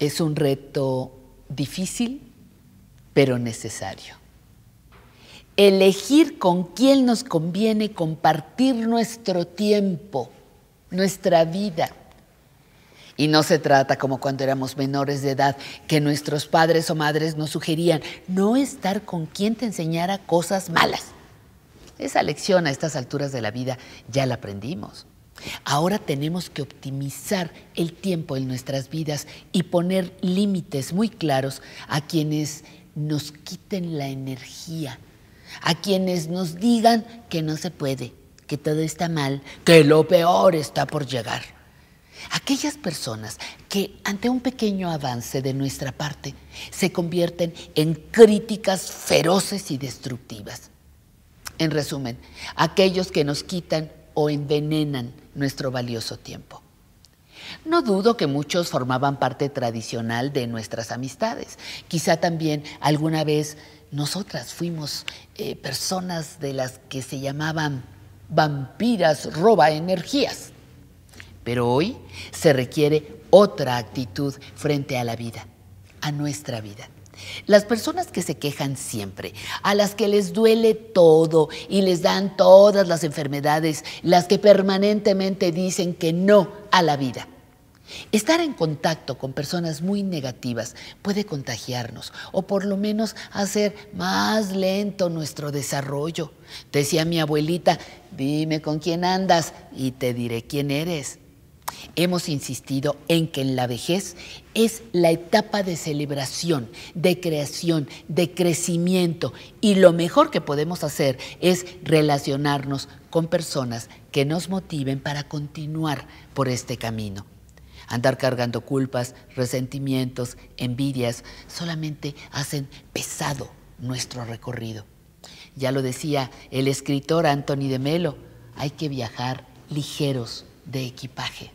Es un reto difícil, pero necesario. Elegir con quién nos conviene compartir nuestro tiempo, nuestra vida. Y no se trata como cuando éramos menores de edad, que nuestros padres o madres nos sugerían no estar con quien te enseñara cosas malas. Esa lección a estas alturas de la vida ya la aprendimos. Ahora tenemos que optimizar el tiempo en nuestras vidas y poner límites muy claros a quienes nos quiten la energía, a quienes nos digan que no se puede, que todo está mal, que lo peor está por llegar. Aquellas personas que ante un pequeño avance de nuestra parte se convierten en críticas feroces y destructivas. En resumen, aquellos que nos quitan o envenenan nuestro valioso tiempo. No dudo que muchos formaban parte tradicional de nuestras amistades. Quizá también alguna vez nosotras fuimos eh, personas de las que se llamaban vampiras roba energías. Pero hoy se requiere otra actitud frente a la vida, a nuestra vida. Las personas que se quejan siempre, a las que les duele todo y les dan todas las enfermedades, las que permanentemente dicen que no a la vida. Estar en contacto con personas muy negativas puede contagiarnos o por lo menos hacer más lento nuestro desarrollo. Decía mi abuelita, dime con quién andas y te diré quién eres. Hemos insistido en que la vejez es la etapa de celebración, de creación, de crecimiento y lo mejor que podemos hacer es relacionarnos con personas que nos motiven para continuar por este camino. Andar cargando culpas, resentimientos, envidias, solamente hacen pesado nuestro recorrido. Ya lo decía el escritor Anthony de Melo, hay que viajar ligeros de equipaje.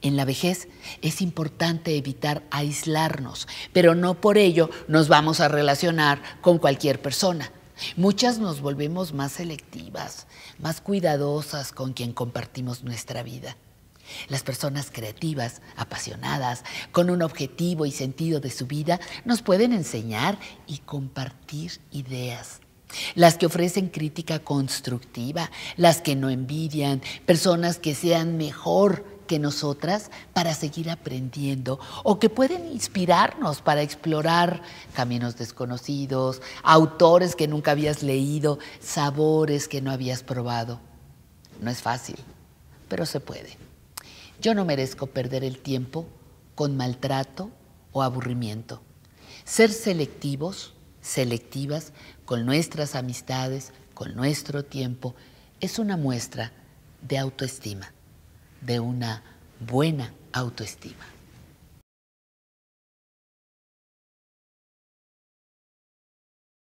En la vejez es importante evitar aislarnos, pero no por ello nos vamos a relacionar con cualquier persona. Muchas nos volvemos más selectivas, más cuidadosas con quien compartimos nuestra vida. Las personas creativas, apasionadas, con un objetivo y sentido de su vida, nos pueden enseñar y compartir ideas. Las que ofrecen crítica constructiva, las que no envidian, personas que sean mejor que nosotras para seguir aprendiendo o que pueden inspirarnos para explorar caminos desconocidos, autores que nunca habías leído, sabores que no habías probado. No es fácil, pero se puede. Yo no merezco perder el tiempo con maltrato o aburrimiento. Ser selectivos, selectivas con nuestras amistades, con nuestro tiempo, es una muestra de autoestima de una buena autoestima.